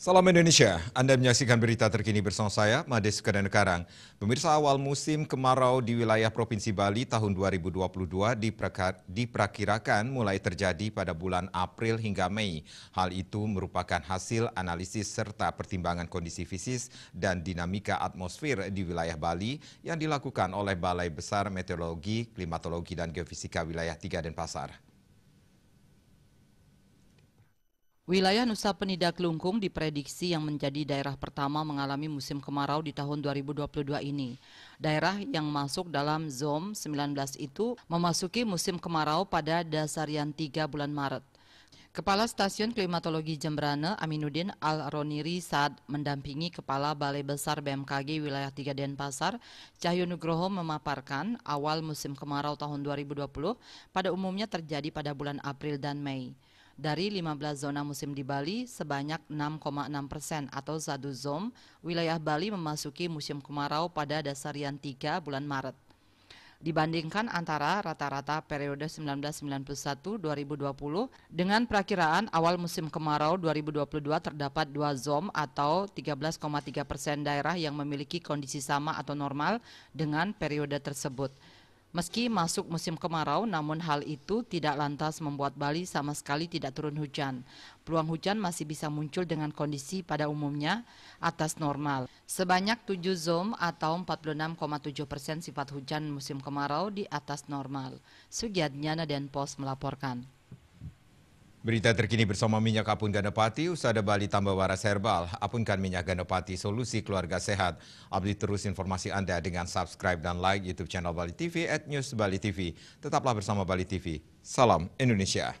Salam Indonesia, Anda menyaksikan berita terkini bersama saya, Mades Karang. Pemirsa awal musim kemarau di wilayah Provinsi Bali tahun 2022 diperkirakan mulai terjadi pada bulan April hingga Mei. Hal itu merupakan hasil analisis serta pertimbangan kondisi fisis dan dinamika atmosfer di wilayah Bali yang dilakukan oleh Balai Besar Meteorologi, Klimatologi, dan Geofisika Wilayah 3 Denpasar. Wilayah Nusa Penida Kelungkung diprediksi yang menjadi daerah pertama mengalami musim kemarau di tahun 2022 ini. Daerah yang masuk dalam ZOM 19 itu memasuki musim kemarau pada dasarian 3 bulan Maret. Kepala Stasiun Klimatologi Jembrane Aminuddin Al-Roniri saat mendampingi Kepala Balai Besar BMKG Wilayah 3 Denpasar, Cahyo Nugroho memaparkan awal musim kemarau tahun 2020 pada umumnya terjadi pada bulan April dan Mei. Dari 15 zona musim di Bali, sebanyak 6,6 persen atau satu zom, wilayah Bali memasuki musim kemarau pada dasarian 3 bulan Maret. Dibandingkan antara rata-rata periode 1991-2020 dengan perakiraan awal musim kemarau 2022 terdapat dua zom atau 13,3 persen daerah yang memiliki kondisi sama atau normal dengan periode tersebut. Meski masuk musim kemarau, namun hal itu tidak lantas membuat Bali sama sekali tidak turun hujan. Peluang hujan masih bisa muncul dengan kondisi pada umumnya atas normal. Sebanyak 7 zom atau 46,7 persen sifat hujan musim kemarau di atas normal. Sugiat Nyana dan Pos melaporkan. Berita terkini bersama Minyak Apun Ganapati, Usada Bali tambah waras herbal, apunkan minyak Ganapati, solusi keluarga sehat. Update terus informasi Anda dengan subscribe dan like YouTube channel Bali TV at News Bali TV. Tetaplah bersama Bali TV. Salam Indonesia.